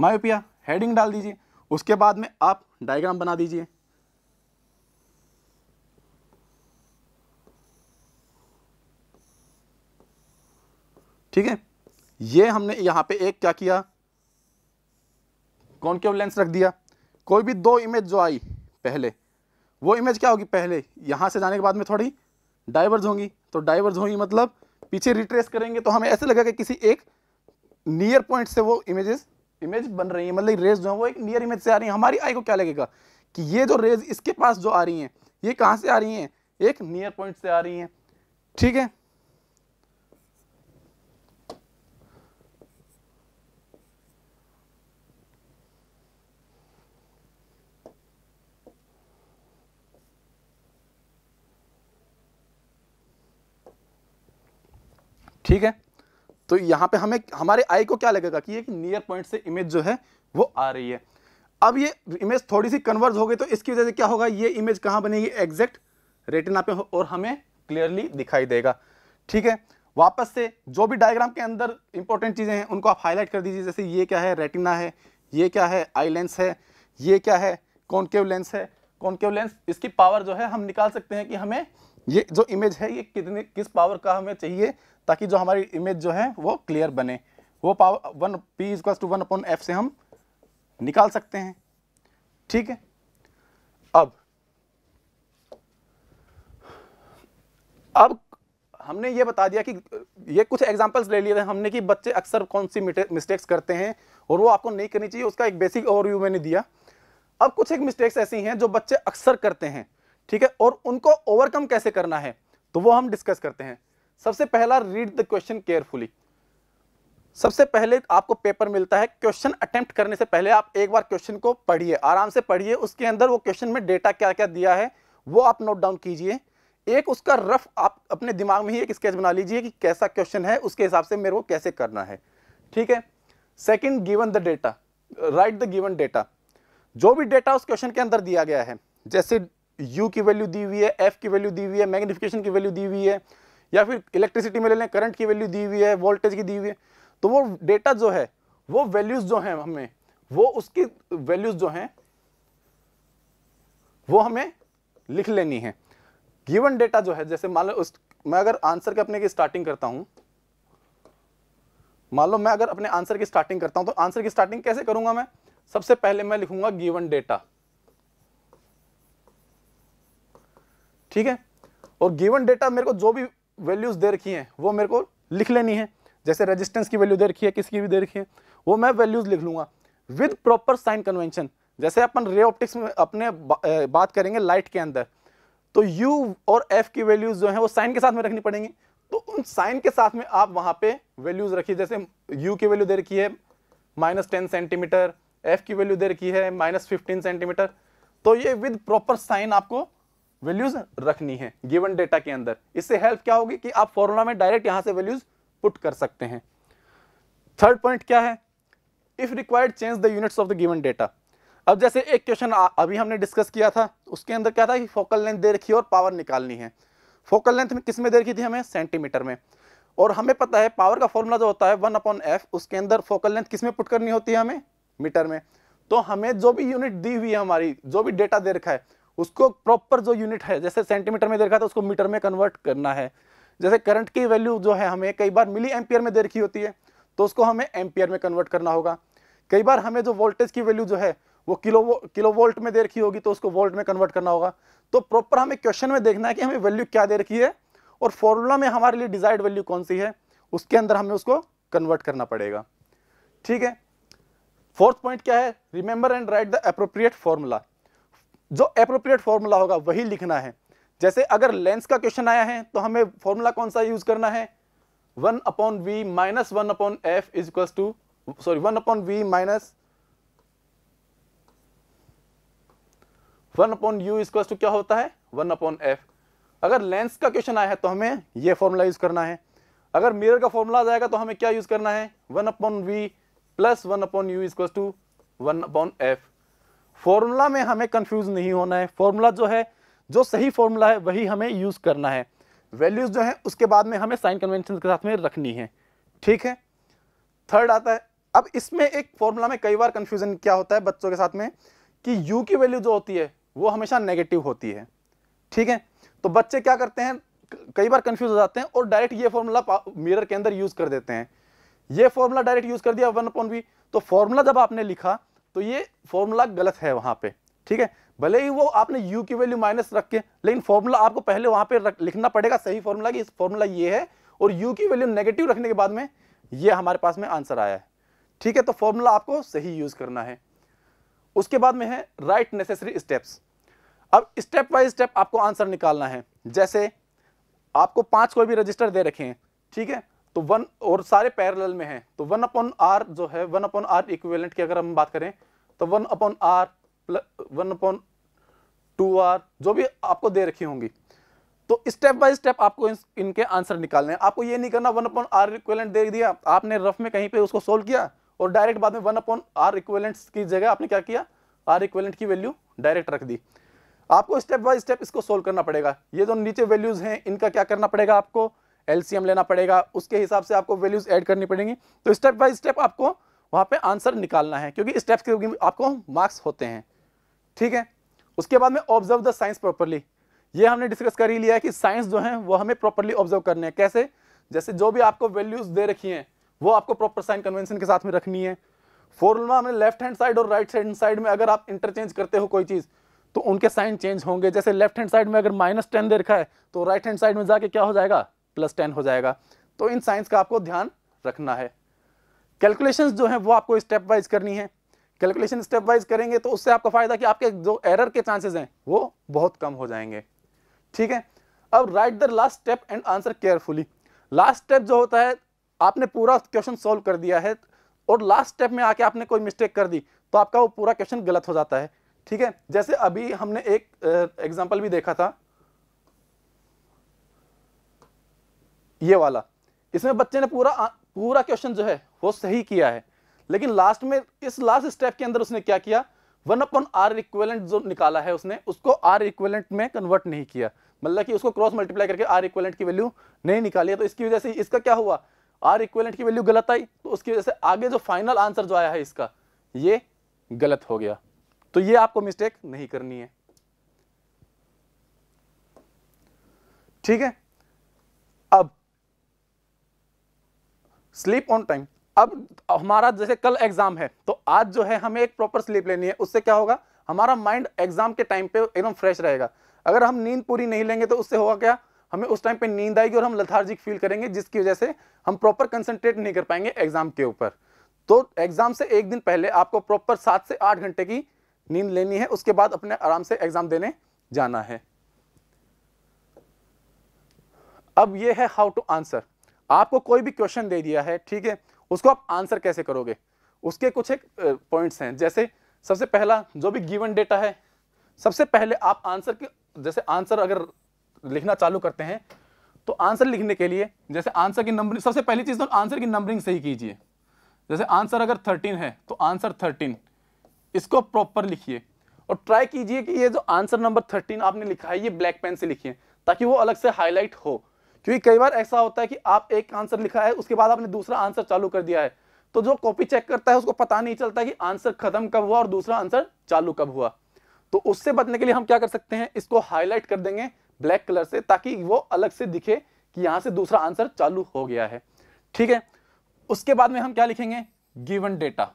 मायोपिया हेडिंग डाल दीजिए उसके बाद में आप डायग्राम बना दीजिए ठीक है ये हमने यहां पे एक क्या किया कौन क्यों लेंस रख दिया कोई भी दो इमेज जो आई पहले वो इमेज क्या होगी पहले यहां से जाने के बाद में थोड़ी डाइवर्ज होंगी तो डाइवर्ज होंगी मतलब पीछे रिट्रेस करेंगे तो हमें ऐसे लगेगा कि किसी एक नियर पॉइंट से वो इमेजेस इमेज बन रही है मतलब रेज जो है वो एक नियर इमेज से आ रही है हमारी आई को क्या लगेगा कि ये जो रेज इसके पास जो आ रही है ये कहां से आ रही है एक नियर पॉइंट से आ रही है ठीक है ठीक है तो यहाँ पे हमें हमारे आई को क्या लगेगा कि एक नियर पॉइंट से इमेज जो है वो आ रही है अब ये इमेज थोड़ी सी कन्वर्ज हो गई तो इसकी वजह से क्या होगा ये इमेज कहाँ बनेगी एग्जैक्ट रेटिना पे और हमें क्लियरली दिखाई देगा ठीक है वापस से जो भी डायग्राम के अंदर इंपॉर्टेंट चीज़ें हैं उनको आप हाईलाइट कर दीजिए जैसे ये क्या है रेटिना है ये क्या है आई लेंस है ये क्या है कॉन्केव लेंस है कॉन्केव लेंस इसकी पावर जो है हम निकाल सकते हैं कि हमें ये जो इमेज है ये कितने किस पावर का हमें चाहिए ताकि जो हमारी इमेज जो है वो क्लियर बने वो power one P is equals to one upon F से हम निकाल सकते हैं ठीक है अब अब हमने ये बता दिया कि ये कुछ एग्जांपल्स ले लिए थे हमने कि बच्चे अक्सर कौन सी मिस्टेक्स करते हैं और वो आपको नहीं करनी चाहिए उसका एक बेसिक ओवरव्यू मैंने दिया अब कुछ एक मिस्टेक्स ऐसी हैं जो बच्चे अक्सर करते हैं ठीक है और उनको ओवरकम कैसे करना है तो वो हम डिस्कस करते हैं सबसे पहला रीड द क्वेश्चन केयरफुली सबसे पहले आपको पेपर मिलता है क्वेश्चन अटेम्प्ट करने से पहले आप एक बार क्वेश्चन को पढ़िए आराम से पढ़िए उसके अंदर वो क्वेश्चन में डेटा क्या क्या दिया है वो आप नोट डाउन कीजिए एक उसका रफ आप अपने दिमाग में ही एक स्केच बना लीजिए कि कैसा क्वेश्चन है उसके हिसाब से मेरे को कैसे करना है ठीक है second given the data write the given data जो भी डेटा उस क्वेश्चन के अंदर दिया गया है जैसे यू की वैल्यू दी हुई है एफ की वैल्यू दी हुई है मैग्निफिकेशन की वैल्यू दी हुई है या फिर इलेक्ट्रिसिटी में ले लें करंट की वैल्यू दी हुई है वोल्टेज की दी हुई है तो वो डेटा जो है वो वैल्यूज़ जो हैं हमें वो उसकी वैल्यूज़ जो हैं वो हमें लिख लेनी है गिवन डेटा जो है जैसे मान लो उस मैं अगर आंसर के अपने की स्टार्टिंग करता हूं मान लो मैं अगर अपने आंसर की स्टार्टिंग करता हूं तो आंसर की स्टार्टिंग कैसे करूंगा मैं सबसे पहले मैं लिखूंगा गिवन डेटा ठीक है और गिवन डेटा मेरे को जो भी वैल्यूज़ दे रखी हैं वो मेरे को लिख लेनी है जैसे रेजिस्टेंस की वैल्यू दे रखी है किसकी भी दे रखी है वो मैं वैल्यूज़ लिख लूँगा विद प्रॉपर साइन कन्वेंशन जैसे अपन रे ऑप्टिक्स में अपने बा, बात करेंगे लाइट के अंदर तो यू और एफ की वैल्यूज़ जो है वो साइन के साथ में रखनी पड़ेंगी तो उन साइन के साथ में आप वहां पे वैल्यूज़ रखिए जैसे यू की वैल्यू दे रखी है माइनस टेन सेंटीमीटर एफ की वैल्यू दे रखी है माइनस फिफ्टीन सेंटीमीटर तो ये विद प्रॉपर साइन आपको वैल्यूज रखनी है गिवन डेटा के अंदर इससे हेल्प क्या होगी कि आप फॉर्मूला में डायरेक्ट यहां से वैल्यूज पुट कर सकते हैं थर्ड पॉइंट क्या है if required change the units of the given data अब जैसे एक क्वेश्चन अभी हमने डिस्कस किया था उसके अंदर क्या था कि फोकल लेंथ दे रखी है और पावर निकालनी है फोकल लेंथ में किस में दे रखी थी हमें सेंटीमीटर में और हमें पता है पावर का फॉर्मूला जो होता है वन अपॉन एफ उसके अंदर फोकल लेंथ किस में पुट करनी होती है हमें मीटर में तो हमें जो भी यूनिट दी हुई है हमारी जो भी डेटा दे रखा है उसको प्रॉपर जो यूनिट है जैसे सेंटीमीटर में देखा था तो उसको मीटर में कन्वर्ट करना है जैसे करंट की वैल्यू जो है हमें कई बार मिली एम्पियर में दे रखी होती है तो उसको हमें एम्पियर में कन्वर्ट करना होगा कई बार हमें जो वोल्टेज की वैल्यू जो है वो किलो किलो वोल्ट में दे रखी होगी तो उसको वोल्ट में कन्वर्ट करना होगा तो प्रॉपर हमें क्वेश्चन में देखना है कि हमें वैल्यू क्या दे रखी है और फॉर्मूला में हमारे लिए डिजायर्ड वैल्यू कौन सी है उसके अंदर हमें उसको कन्वर्ट करना पड़ेगा ठीक है फोर्थ पॉइंट क्या है remember and write the appropriate formula जो अप्रोप्रिएट फॉर्मूला होगा वही लिखना है जैसे अगर लेंस का क्वेश्चन आया है तो हमें फॉर्मूला कौन सा यूज करना है one upon V minus one upon F is equal to sorry one upon V minus one upon U is equal to क्या होता है वन अपॉन एफ अगर लेंस का क्वेश्चन आया है तो हमें यह फॉर्मूला यूज करना है अगर मिरर का फॉर्मूला आ जाएगा तो हमें क्या यूज करना है one upon V plus one upon U is equal to one upon F formula में हमें कंफ्यूज नहीं होना है फॉर्मूला जो है जो सही फॉर्मूला है वही हमें यूज़ करना है वैल्यूज़ जो है उसके बाद में हमें साइन कन्वेंशन के साथ में रखनी है ठीक है थर्ड आता है अब इसमें एक फॉर्मूला में कई बार कंफ्यूजन क्या होता है बच्चों के साथ में कि यू की वैल्यू जो होती है वो हमेशा नेगेटिव होती है ठीक है तो बच्चे क्या करते हैं कई बार कंफ्यूज हो जाते हैं और डायरेक्ट ये फॉर्मूला मिरर के अंदर यूज़ कर देते हैं ये फॉर्मूला डायरेक्ट यूज़ कर दिया वन अपॉन वी तो फॉर्मूला जब आपने लिखा तो ये फॉर्मूला गलत है वहां पे ठीक है भले ही वो आपने यू की वैल्यू माइनस रख के लेकिन फॉर्मूला आपको पहले वहां पे रख, लिखना पड़ेगा सही फॉर्मूला कि इस फॉर्मूला ये है और यू की वैल्यू नेगेटिव रखने के बाद में ये हमारे पास में आंसर आया है ठीक है तो फॉर्मूला आपको सही यूज़ करना है उसके बाद में है राइट नेसेसरी स्टेप्स अब स्टेप बाई स्टेप आपको आंसर निकालना है जैसे आपको पांच कोई भी रजिस्टर दे रखे हैं ठीक है तो वन और सारे पैरल में है तो वन अपॉन आर जो है वन अपॉन आर इक्वेलेंट की अगर हम बात करें तो one upon R one upon two R जो भी आपको दे रखी होंगी तो स्टेप बाय स्टेप आपको इन, इनके आंसर निकालने हैं आपको ये नहीं करना वन अपॉन आर इक्वेलेंट दे दिया आपने रफ में कहीं पे उसको सोल्व किया और डायरेक्ट बाद में वन अपॉन आर इक्वेलेंट की जगह आपने क्या किया आर इक्वेलेंट की वैल्यू डायरेक्ट रख दी आपको स्टेप बाय स्टेप इसको सोल्व करना पड़ेगा ये जो नीचे वैल्यूज हैं इनका क्या करना पड़ेगा आपको एलसीएम लेना पड़ेगा उसके हिसाब से आपको वैल्यूज ऐड करनी पड़ेंगी तो स्टेप बाय स्टेप आपको वहां पे आंसर निकालना है क्योंकि स्टेप्स के आपको मार्क्स होते हैं ठीक है उसके बाद में ऑब्जर्व द साइंस प्रॉपरली ये हमने डिस्कस कर ही लिया है कि साइंस जो है वो हमें प्रॉपरली ऑब्जर्व करने हैं कैसे जैसे जो भी आपको वैल्यूज दे रखी है वो आपको प्रॉपर साइन कन्वेंशन के साथ में रखनी है फॉर्मुला में लेफ्ट हैंड साइड और राइट हैंड साइड में अगर आप इंटरचेंज करते हो कोई चीज़ तो उनके साइन चेंज होंगे जैसे लेफ्ट हैंड साइड में अगर माइनस टेन दे रखा है तो राइट हैंड साइड में जाके क्या हो जाएगा प्लस टेन हो जाएगा तो इन साइंस का आपको ध्यान रखना है कैलकुलेशंस जो है वो आपको स्टेप वाइज करनी है कैलकुलेशन स्टेप वाइज करेंगे तो उससे आपका फायदा कि आपके जो एरर के चांसेस हैं वो बहुत कम हो जाएंगे ठीक है अब write the last step and answer carefully last step जो होता है आपने पूरा क्वेश्चन सोल्व कर दिया है और लास्ट स्टेप में आके आपने कोई मिस्टेक कर दी तो आपका वो पूरा क्वेश्चन गलत हो जाता है ठीक है जैसे अभी हमने एक एग्जाम्पल भी देखा था ये वाला इसमें बच्चे ने पूरा पूरा क्वेश्चन जो है वो सही किया है लेकिन लास्ट में इस लास्ट स्टेप के अंदर उसने क्या किया वन अपॉन आर इक्वेलेंट जो निकाला है उसने उसको आर इक्वेलेंट में कन्वर्ट नहीं किया मतलब कि उसको क्रॉस मल्टीप्लाई करके आर इक्वेलेंट की वैल्यू नहीं निकाली तो इसकी वजह से इसका क्या हुआ आर इक्वेलेंट की वैल्यू गलत आई तो उसकी वजह से आगे जो फाइनल आंसर जो आया है इसका ये गलत हो गया तो ये आपको मिस्टेक नहीं करनी है ठीक है अब स्लीप ऑन टाइम अब हमारा जैसे कल एग्जाम है तो आज जो है हमें एक प्रॉपर स्लीप लेनी है उससे क्या होगा हमारा माइंड एग्जाम के टाइम पे एकदम फ्रेश रहेगा अगर हम नींद पूरी नहीं लेंगे तो उससे होगा क्या हमें उस टाइम पे नींद आएगी और हम लथार्जिक फील करेंगे जिसकी वजह से हम प्रॉपर कंसंट्रेट नहीं कर पाएंगे एग्जाम के ऊपर तो एग्जाम से एक दिन पहले आपको प्रॉपर सात से आठ घंटे की नींद लेनी है उसके बाद अपने आराम से एग्जाम देने जाना है अब ये है हाउ टू आंसर आपको कोई भी क्वेश्चन दे दिया है ठीक है उसको आप आंसर कैसे करोगे उसके कुछ एक पॉइंट्स हैं जैसे सबसे पहला जो भी गिवन डेटा है सबसे पहले आप आंसर के जैसे आंसर अगर लिखना चालू करते हैं तो आंसर लिखने के लिए जैसे आंसर की नंबरिंग सबसे पहली चीज़ तो आंसर की नंबरिंग सही कीजिए जैसे आंसर अगर थर्टीन है तो आंसर थर्टीन इसको प्रॉपर लिखिए और ट्राई कीजिए कि ये जो आंसर नंबर थर्टीन आपने लिखा है ये ब्लैक पेन से लिखिए ताकि वो अलग से हाईलाइट हो क्योंकि तो कई बार ऐसा होता है कि आप एक आंसर लिखा है उसके बाद आपने दूसरा आंसर चालू कर दिया है तो जो कॉपी चेक करता है उसको पता नहीं चलता कि आंसर खत्म कब हुआ और दूसरा आंसर चालू कब हुआ तो उससे बचने के लिए हम क्या कर सकते हैं इसको हाईलाइट कर देंगे ब्लैक कलर से ताकि वो अलग से दिखे कि यहां से दूसरा आंसर चालू हो गया है ठीक है उसके बाद में हम क्या लिखेंगे गिवन डेटा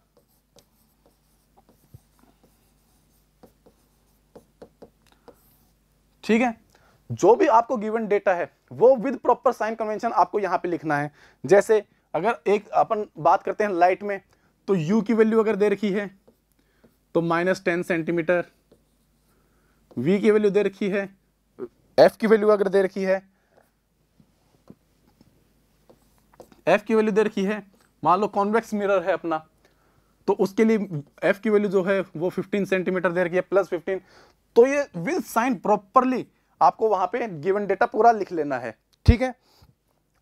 ठीक है जो भी आपको गिवन डेटा है वो विद प्रॉपर साइन कन्वेंशन आपको यहाँ पे लिखना है जैसे अगर एक अपन बात करते हैं लाइट में तो u की वैल्यू अगर दे रखी है तो माइनस टेन सेंटीमीटर v की वैल्यू दे रखी है f की वैल्यू अगर दे रखी है f की वैल्यू दे रखी है मान लो कॉन्वेक्स मिरर है अपना तो उसके लिए f की वैल्यू जो है वो 15 सेंटीमीटर दे रखी है प्लस 15 तो ये विद साइन प्रॉपरली आपको वहां पे गिवन डेटा पूरा लिख लेना है ठीक है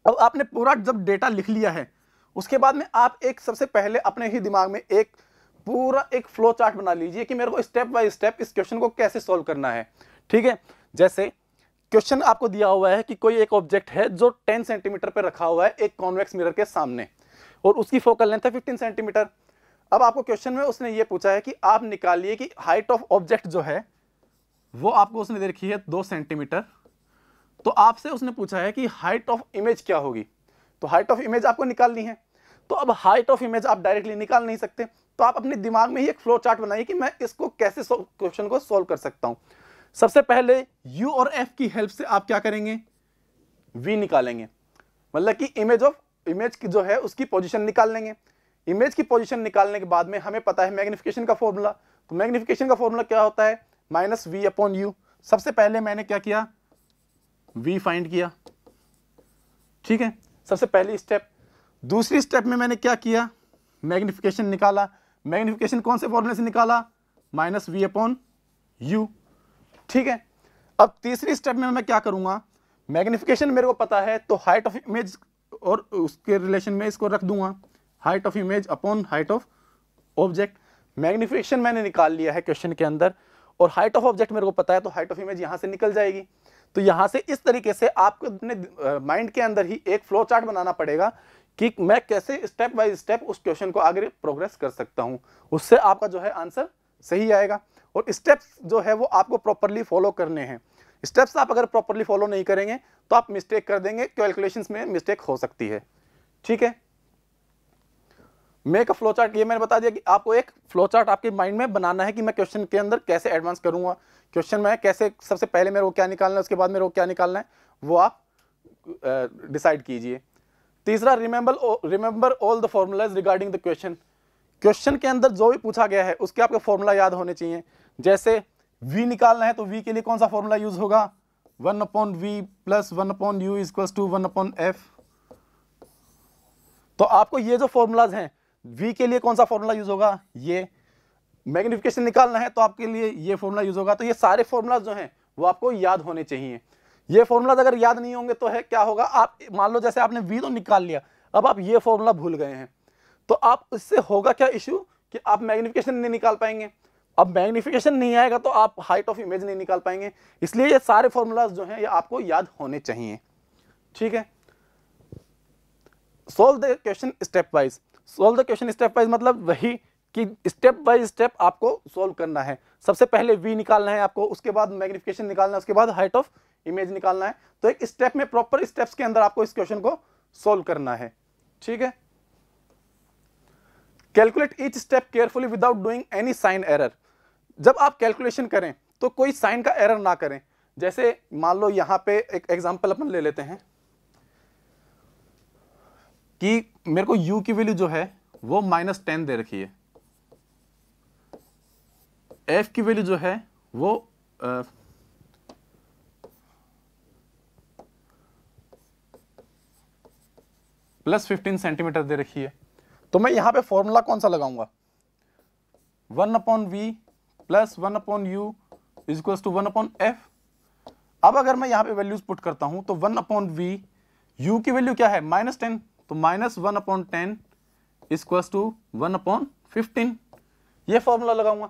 अब आपने पूरा जब डेटा लिख लिया है उसके बाद में आप एक सबसे पहले अपने ही दिमाग में एक पूरा एक फ्लो चार्ट बना लीजिए कि मेरे को स्टेप बाय स्टेप इस क्वेश्चन को कैसे सॉल्व करना है ठीक है जैसे क्वेश्चन आपको दिया हुआ है कि कोई एक ऑब्जेक्ट है जो 10 सेंटीमीटर पर रखा हुआ है एक कॉन्वेक्स मिरर के सामने और उसकी फोकल लेंथ है 15 सेंटीमीटर अब आपको क्वेश्चन में उसने ये पूछा है कि आप निकालिए कि हाइट ऑफ ऑब्जेक्ट जो है वो आपको उसने दे रखी है दो सेंटीमीटर तो आपसे उसने पूछा है कि हाइट ऑफ इमेज क्या होगी तो हाइट ऑफ इमेज आपको निकालनी है तो अब हाइट ऑफ इमेज आप डायरेक्टली निकाल नहीं सकते तो आप अपने दिमाग में ही एक फ्लो चार्ट बनाइए कि मैं इसको कैसे क्वेश्चन को सोल्व कर सकता हूं सबसे पहले यू और एफ की हेल्प से आप क्या करेंगे वी निकालेंगे मतलब कि इमेज ऑफ इमेज की जो है उसकी पोजिशन निकाल लेंगे इमेज की पोजिशन निकालने के बाद में हमें पता है मैग्निफिकेशन का फॉर्मूला तो मैग्निफिकेशन का फॉर्मूला क्या होता है माइनस वी अपॉन यू सबसे पहले मैंने क्या किया वी फाइंड किया ठीक है सबसे पहली स्टेप दूसरी स्टेप में मैंने क्या किया मैग्निफिकेशन निकाला मैग्निफिकेशन कौन से फॉर्मूले से निकाला माइनस वी अपॉन यू ठीक है अब तीसरी स्टेप में मैं क्या करूंगा मैग्निफिकेशन मेरे को पता है तो हाइट ऑफ इमेज और उसके रिलेशन में इसको रख दूंगा height of image upon height of object magnification मैंने निकाल लिया है क्वेश्चन के अंदर और हाइट ऑफ ऑब्जेक्ट मेरे को पता है तो हाइट ऑफ इमेज यहाँ से निकल जाएगी तो यहाँ से इस तरीके से आपको अपने माइंड के अंदर ही एक फ्लो चार्ट बनाना पड़ेगा कि मैं कैसे स्टेप बाय स्टेप उस क्वेश्चन को आगे प्रोग्रेस कर सकता हूँ उससे आपका जो है आंसर सही आएगा और स्टेप्स जो है वो आपको प्रॉपरली फॉलो करने हैं स्टेप्स आप अगर प्रॉपरली फॉलो नहीं करेंगे तो आप मिस्टेक कर देंगे कैलकुलेशंस में मिस्टेक हो सकती है ठीक है मेक अ फ्लो चार्ट ये मैंने बता दिया कि आपको एक फ्लो चार्ट आपके माइंड में बनाना है कि मैं क्वेश्चन के अंदर कैसे एडवांस करूंगा क्वेश्चन में कैसे सबसे पहले मेरे को क्या निकालना है उसके बाद मेरे को क्या निकालना है वो आप डिसाइड कीजिए तीसरा remember remember all the formulas regarding the question question के अंदर जो भी पूछा गया है उसके आपको फॉर्मूला याद होने चाहिए जैसे वी निकालना है तो वी के लिए कौन सा फॉर्मूला यूज होगा one upon V plus one upon U is equals to one upon F तो आपको ये जो फॉर्मूलाज हैं V के लिए कौन सा फॉर्मूला यूज होगा ये मैग्निफिकेशन निकालना है तो आपके लिए ये फॉर्मूला यूज होगा तो ये सारे फॉर्मूलाज जो हैं वो आपको याद होने चाहिए ये फॉर्मूलाज अगर याद नहीं होंगे तो है क्या होगा आप मान लो जैसे आपने वी तो निकाल लिया अब आप ये फॉर्मूला भूल गए हैं तो आप इससे होगा क्या इश्यू कि आप मैग्निफिकेशन नहीं निकाल पाएंगे अब मैग्निफिकेशन नहीं आएगा तो आप हाइट ऑफ इमेज नहीं निकाल पाएंगे इसलिए ये सारे फॉर्मूलाज जो हैं ये आपको याद होने चाहिए ठीक है solve the question step wise solve the question step wise मतलब वही कि स्टेप बाय स्टेप आपको सोल्व करना है सबसे पहले वी निकालना है आपको उसके बाद मैग्निफिकेशन निकालना है उसके बाद हाइट ऑफ इमेज निकालना है तो एक स्टेप में प्रॉपर स्टेप्स के अंदर आपको इस क्वेश्चन को सोल्व करना है ठीक है calculate each step carefully without doing any sign error जब आप कैलकुलेशन करें तो कोई साइन का एरर ना करें जैसे मान लो यहां पे एक एग्जाम्पल अपन ले लेते हैं कि मेरे को u की वैल्यू जो है वो माइनस टेन दे रखी है f की वैल्यू जो है वो प्लस फिफ्टीन सेंटीमीटर दे रखी है तो मैं यहां पे फॉर्मूला कौन सा लगाऊंगा one upon V plus one upon U is equal to one upon F अब अगर मैं यहां पे वैल्यूज पुट करता हूं तो वन अपॉन वी यू की वैल्यू क्या है माइनस टेन तो minus one upon ten equals to one upon fifteen ये फॉर्मूला लगाऊंगा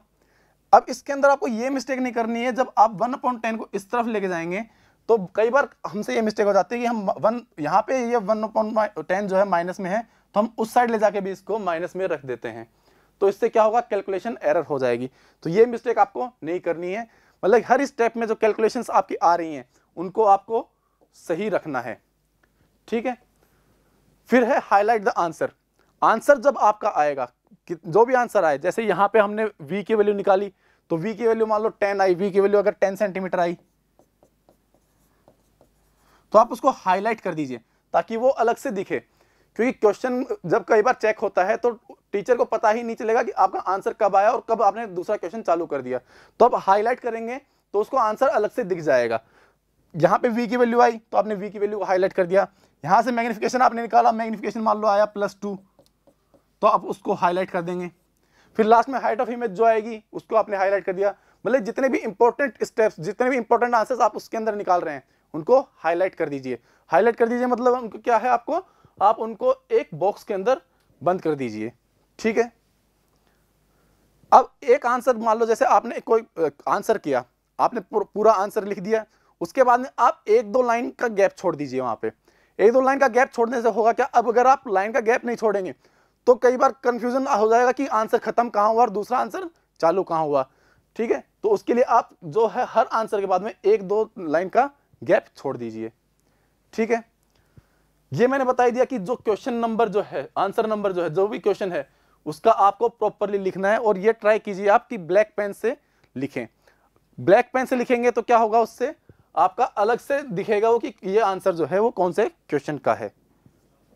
अब इसके अंदर आपको ये मिस्टेक नहीं करनी है जब आप वन अपॉन टेन को इस तरफ लेके जाएंगे तो कई बार हमसे ये मिस्टेक हो जाती है कि हम वन यहाँ पे ये वन अपॉन टेन जो है माइनस में है तो हम उस साइड ले जाके भी इसको माइनस में रख देते हैं तो इससे क्या होगा कैलकुलेशन एरर हो जाएगी तो ये मिस्टेक आपको नहीं करनी है मतलब हर स्टेप में जो कैलकुलेशन आपकी आ रही हैं उनको आपको सही रखना है ठीक है फिर है हाईलाइट द आंसर आंसर जब आपका आएगा जो भी आंसर आए जैसे यहां पे हमने वी की वैल्यू निकाली तो वी की वैल्यू मान लो टेन आई वी की वैल्यू अगर टेन सेंटीमीटर आई तो आप उसको हाईलाइट कर दीजिए ताकि वो अलग से दिखे क्योंकि क्वेश्चन जब कई बार चेक होता है तो टीचर को पता ही नहीं चलेगा कि आपका आंसर कब आया और कब आपने दूसरा क्वेश्चन चालू कर दिया तो आप हाईलाइट करेंगे तो उसको आंसर अलग से दिख जाएगा यहां पे वी की वैल्यू आई तो आपने वी की वैल्यू को हाईलाइट कर दिया यहां से मैग्निफिकेशन आपने निकाला मैग्निफिकेशन मान लो आया प्लस टू तो आप उसको हाईलाइट कर देंगे फिर लास्ट में हाइट ऑफ इमेज जो आएगी उसको आपने हाईलाइट कर दिया मतलब जितने भी इंपॉर्टेंट स्टेप्स जितने भी इंपॉर्टेंट आंसर्स आप उसके अंदर निकाल रहे हैं उनको हाईलाइट कर दीजिए हाईलाइट कर दीजिए मतलब उनको क्या है आपको आप उनको एक बॉक्स के अंदर बंद कर दीजिए ठीक है अब एक आंसर मान लो जैसे आपने कोई आंसर किया आपने पूरा आंसर लिख दिया उसके बाद में आप एक दो लाइन का गैप छोड़ दीजिए वहां पे एक दो लाइन का गैप छोड़ने से होगा क्या अब अगर आप लाइन का गैप नहीं छोड़ेंगे तो कई बार कंफ्यूजन हो जाएगा कि आंसर खत्म कहाँ हुआ और दूसरा आंसर चालू कहाँ हुआ ठीक है तो उसके लिए आप जो है हर आंसर के बाद में एक दो लाइन का गैप छोड़ दीजिए ठीक है ये मैंने बताई दिया कि जो क्वेश्चन नंबर जो है आंसर नंबर जो है जो भी क्वेश्चन है उसका आपको प्रॉपरली लिखना है और ये ट्राई कीजिए आप कि ब्लैक पेन से लिखें ब्लैक पेन से लिखेंगे तो क्या होगा उससे आपका अलग से दिखेगा वो कि ये आंसर जो है वो कौन से क्वेश्चन का है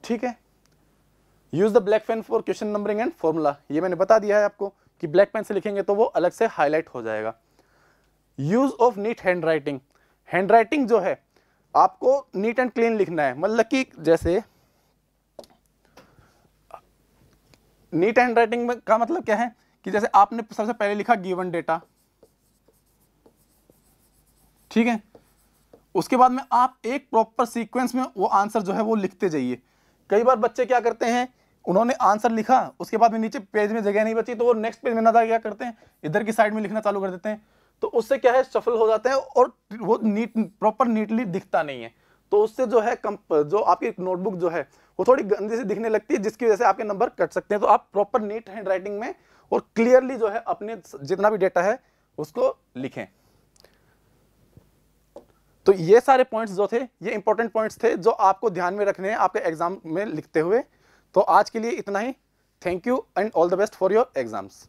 ठीक है use the black pen for question numbering and formula ये मैंने बता दिया है आपको कि ब्लैक पेन से लिखेंगे तो वो अलग से हाईलाइट हो जाएगा use of neat hand writing hand writing जो है आपको नीट एंड क्लीन लिखना है मतलब कि जैसे नीट हैंड राइटिंग का मतलब क्या है कि जैसे आपने सबसे पहले लिखा गिवन डेटा ठीक है उसके बाद में आप एक प्रॉपर सीक्वेंस में वो आंसर जो है वो लिखते जाइए कई बार बच्चे क्या करते हैं उन्होंने आंसर लिखा उसके बाद में नीचे पेज में जगह नहीं बची तो वो नेक्स्ट पेज में ना क्या करते हैं इधर की साइड में लिखना चालू कर देते हैं तो उससे क्या है सफल हो जाते हैं और वो नीट प्रॉपर नीटली दिखता नहीं है तो उससे जो है कम जो आपकी नोटबुक जो है वो थोड़ी गंदी से दिखने लगती है जिसकी वजह से आपके नंबर कट सकते हैं तो आप प्रॉपर नीट हैंड राइटिंग में और क्लियरली जो है अपने जितना भी डेटा है उसको लिखें तो ये सारे पॉइंट्स जो थे ये इंपॉर्टेंट पॉइंट्स थे जो आपको ध्यान में रखने हैं आपके एग्जाम में लिखते हुए तो आज के लिए इतना ही thank you and all the best for your exams